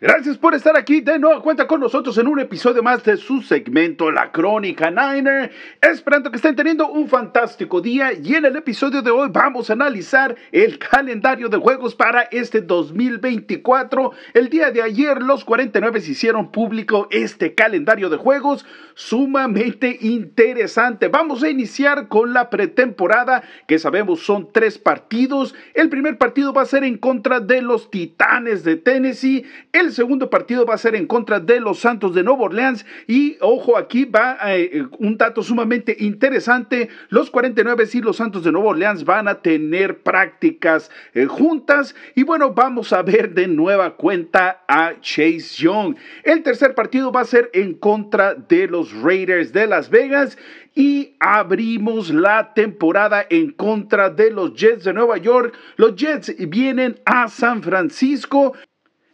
Gracias por estar aquí. De nuevo, cuenta con nosotros en un episodio más de su segmento La Crónica Niner. Esperando que estén teniendo un fantástico día. Y en el episodio de hoy vamos a analizar el calendario de juegos para este 2024. El día de ayer, los 49 hicieron público este calendario de juegos sumamente interesante. Vamos a iniciar con la pretemporada, que sabemos son tres partidos. El primer partido va a ser en contra de los Titanes de Tennessee. El el segundo partido va a ser en contra de los Santos de Nueva Orleans. Y ojo, aquí va eh, eh, un dato sumamente interesante. Los 49 y los Santos de Nueva Orleans van a tener prácticas eh, juntas. Y bueno, vamos a ver de nueva cuenta a Chase Young. El tercer partido va a ser en contra de los Raiders de Las Vegas y abrimos la temporada en contra de los Jets de Nueva York. Los Jets vienen a San Francisco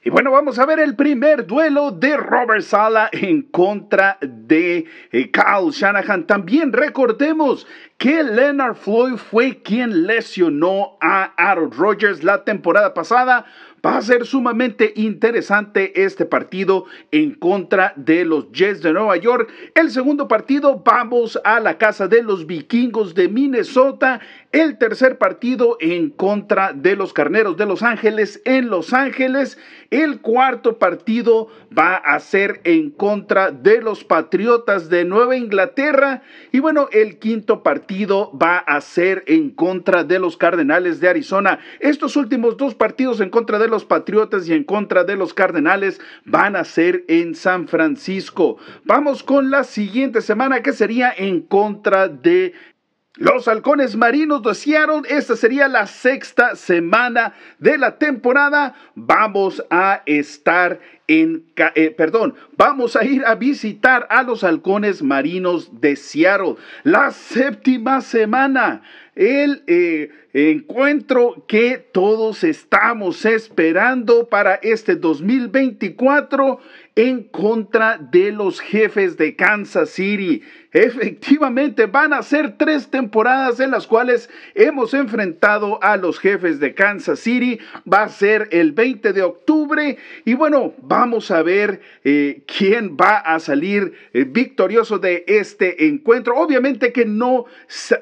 y bueno, vamos a ver el primer duelo de Robert Sala en contra de Carl eh, Shanahan. También recordemos que Leonard Floyd fue quien lesionó a Aaron Rodgers la temporada pasada. Va a ser sumamente interesante este partido en contra de los Jets de Nueva York. El segundo partido vamos a la casa de los vikingos de Minnesota. El tercer partido en contra de los Carneros de Los Ángeles en Los Ángeles. El cuarto partido va a ser en contra de los Patriotas de Nueva Inglaterra. Y bueno, el quinto partido va a ser en contra de los Cardenales de Arizona. Estos últimos dos partidos en contra de los Patriotas y en contra de los Cardenales van a ser en San Francisco. Vamos con la siguiente semana que sería en contra de los halcones marinos de Seattle, esta sería la sexta semana de la temporada. Vamos a estar en, eh, perdón, vamos a ir a visitar a los halcones marinos de Seattle. La séptima semana, el eh, encuentro que todos estamos esperando para este 2024 en contra de los jefes de Kansas City. Efectivamente, van a ser tres temporadas en las cuales hemos enfrentado a los jefes de Kansas City. Va a ser el 20 de octubre y bueno, vamos a ver eh, quién va a salir eh, victorioso de este encuentro. Obviamente que no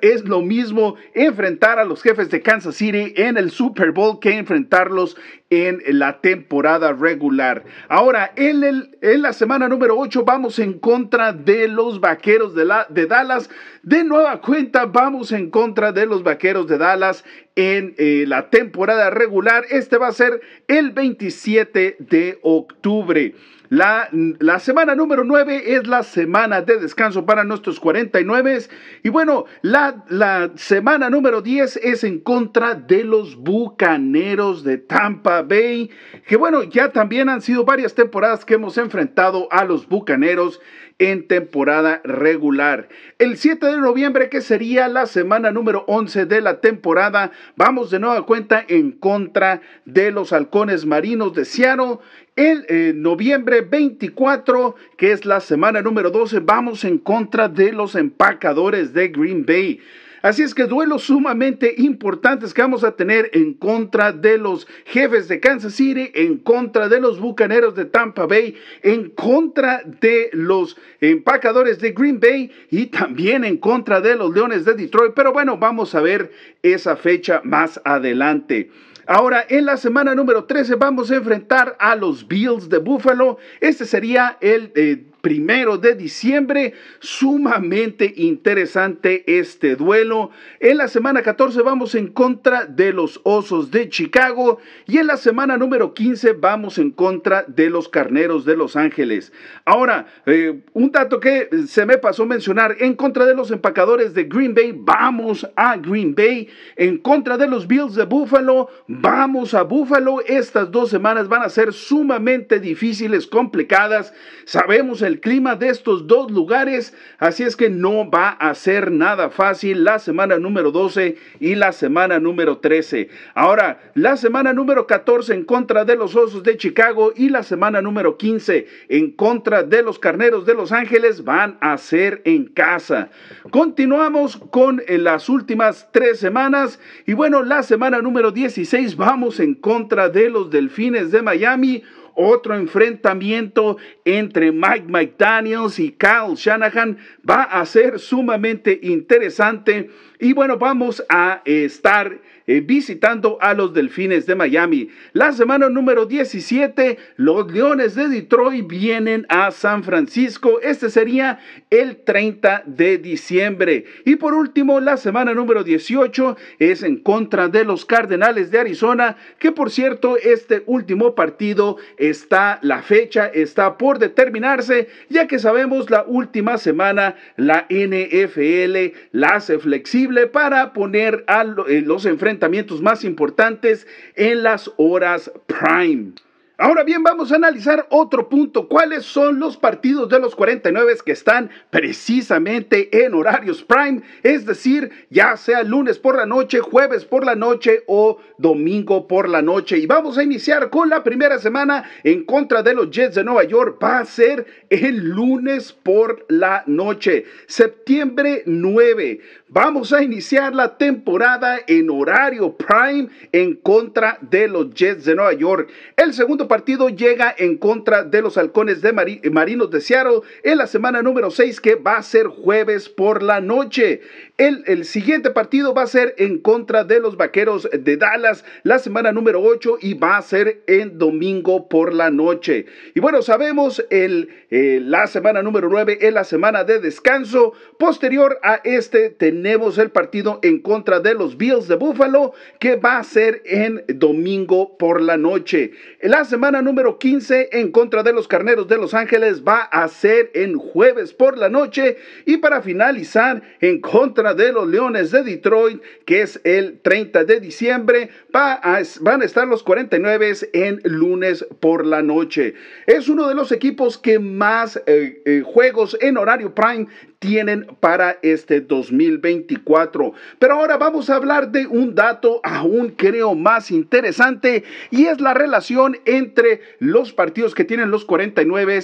es lo mismo enfrentar a los jefes de Kansas City en el Super Bowl que enfrentarlos en la temporada regular. Ahora, en, en la semana número 8 vamos en contra de los Vaqueros de de, Dallas. De nueva cuenta, vamos en contra de los Vaqueros de Dallas en eh, la temporada regular. Este va a ser el 27 de octubre. La, la, semana número 9 es la semana de descanso para nuestros 49. Y bueno, la, la semana número 10 es en contra de los Bucaneros de Tampa Bay. Que bueno, ya también han sido varias temporadas que hemos enfrentado a los Bucaneros en temporada regular. El 7 de noviembre, que sería la semana número 11 de la temporada, vamos de nueva cuenta en contra de los halcones marinos de Seattle. El eh, noviembre 24, que es la semana número 12, vamos en contra de los empacadores de Green Bay. Así es que duelos sumamente importantes que vamos a tener en contra de los jefes de Kansas City, en contra de los bucaneros de Tampa Bay, en contra de los empacadores de Green Bay y también en contra de los leones de Detroit. Pero bueno, vamos a ver esa fecha más adelante. Ahora, en la semana número 13 vamos a enfrentar a los Bills de Buffalo. Este sería el eh, primero de diciembre. Sumamente interesante este duelo. En la semana 14 vamos en contra de los Osos de Chicago y en la semana número 15 vamos en contra de los Carneros de Los Ángeles. Ahora, eh, un dato que se me pasó mencionar, en contra de los empacadores de Green Bay, vamos a Green Bay. En contra de los Bills de Buffalo, vamos a Buffalo. Estas dos semanas van a ser sumamente difíciles, complicadas. Sabemos el el clima de estos dos lugares, así es que no va a ser nada fácil la semana número 12 y la semana número 13. Ahora, la semana número 14 en contra de los Osos de Chicago y la semana número 15 en contra de los Carneros de Los Ángeles van a ser en casa. Continuamos con eh, las últimas tres semanas y bueno, la semana número 16 vamos en contra de los Delfines de Miami. Otro enfrentamiento entre Mike McDaniels y Kyle Shanahan va a ser sumamente interesante. Y bueno, vamos a estar eh, visitando a los Delfines de Miami. La semana número 17, los Leones de Detroit vienen a San Francisco. Este sería el 30 de diciembre. Y por último, la semana número 18 es en contra de los Cardenales de Arizona, que por cierto, este último partido está, la fecha está por determinarse, ya que sabemos la última semana la NFL la hace flexible para poner a eh, los enfrentamientos más importantes en las horas prime. Ahora bien, vamos a analizar otro punto. ¿Cuáles son los partidos de los 49 que están precisamente en horarios prime? Es decir, ya sea lunes por la noche, jueves por la noche o domingo por la noche. Y vamos a iniciar con la primera semana en contra de los Jets de Nueva York. Va a ser el lunes por la noche, septiembre 9. Vamos a iniciar la temporada en horario prime en contra de los Jets de Nueva York. El segundo partido llega en contra de los halcones de eh, Marinos de Seattle en la semana número 6 que va a ser jueves por la noche. El, siguiente partido va a ser en contra de los Vaqueros de Dallas, la semana número 8 y va a ser en domingo por la noche. Y bueno, sabemos, el, eh, la semana número 9 es la semana de descanso. Posterior a este tenemos el partido en contra de los Bills de Buffalo que va a ser en domingo por la noche. La semana número 15 en contra de los Carneros de Los Ángeles va a ser en jueves por la noche. Y para finalizar, en contra de los Leones de Detroit, que es el 30 de diciembre. van a estar los 49 en lunes por la noche. Es uno de los equipos que más eh, eh, juegos en horario prime tienen para este 2024. Pero ahora vamos a hablar de un dato aún creo más interesante y es la relación entre los partidos que tienen los 49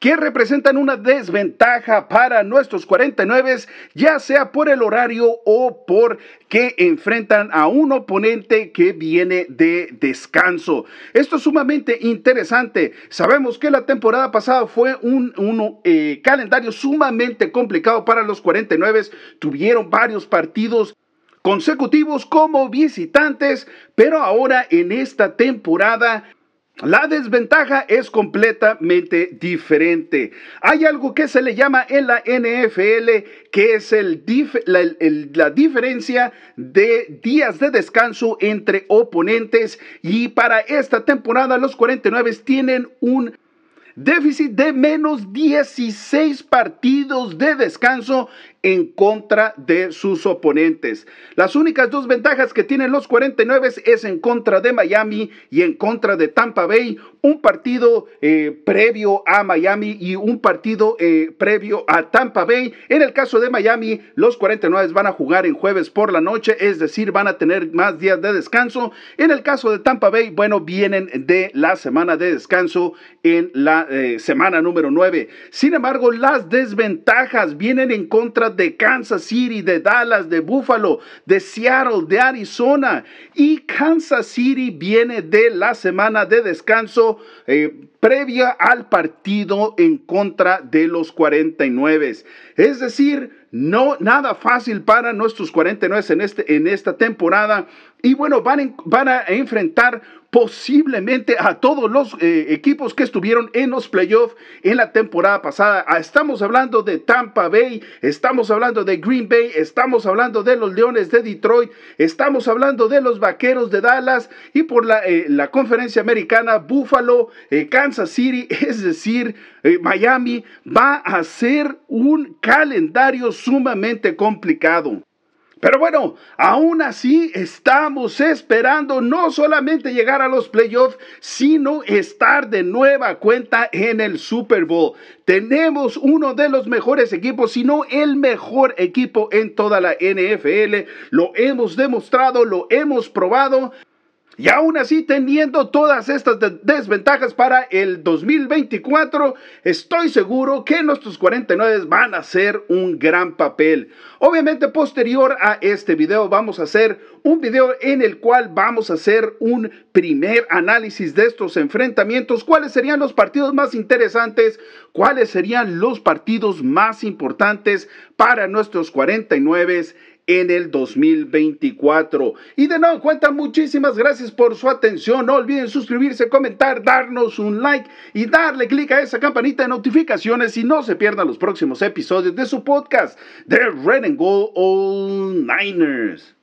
que representan una desventaja para nuestros 49, ya sea por el horario o por que enfrentan a un oponente que viene de descanso. Esto es sumamente interesante. Sabemos que la temporada pasada fue un, eh, calendario sumamente complicado para los 49. Tuvieron varios partidos consecutivos como visitantes, pero ahora en esta temporada la desventaja es completamente diferente. Hay algo que se le llama en la NFL que es el la, la, diferencia de días de descanso entre oponentes y para esta temporada los 49 tienen un déficit de menos 16 partidos de descanso en contra de sus oponentes. Las únicas dos ventajas que tienen los 49 es en contra de Miami y en contra de Tampa Bay, un partido eh, previo a Miami y un partido eh, previo a Tampa Bay. En el caso de Miami, los 49 van a jugar en jueves por la noche, es decir, van a tener más días de descanso. En el caso de Tampa Bay, bueno, vienen de la semana de descanso en la eh, semana número 9. Sin embargo, las desventajas vienen en contra de Kansas City, de Dallas, de Buffalo, de Seattle, de Arizona. Y Kansas City viene de la semana de descanso eh, previa al partido en contra de los 49. Es decir, no nada fácil para nuestros 49 en, este, en esta temporada. Y bueno, van, van a enfrentar posiblemente a todos los eh, equipos que estuvieron en los playoffs en la temporada pasada. Ah, estamos hablando de Tampa Bay, estamos hablando de Green Bay, estamos hablando de los Leones de Detroit, estamos hablando de los Vaqueros de Dallas y por la, eh, la conferencia americana Buffalo, eh, Kansas City, es decir, Miami, va a ser un calendario sumamente complicado. Pero bueno, aún así estamos esperando no solamente llegar a los playoffs, sino estar de nueva cuenta en el Super Bowl. Tenemos uno de los mejores equipos, sino no el mejor equipo en toda la NFL. Lo hemos demostrado, lo hemos probado. Y aún así, teniendo todas estas desventajas para el 2024, estoy seguro que nuestros 49 van a ser un gran papel. Obviamente, posterior a este video, vamos a hacer un video en el cual vamos a hacer un primer análisis de estos enfrentamientos, cuáles serían los partidos más interesantes, cuáles serían los partidos más importantes para nuestros 49 en el 2024. Y de nuevo cuenta, muchísimas gracias por su atención. No olviden suscribirse, comentar, darnos un like y darle clic a esa campanita de notificaciones y no se pierdan los próximos episodios de su podcast The Red and Gold All Niners.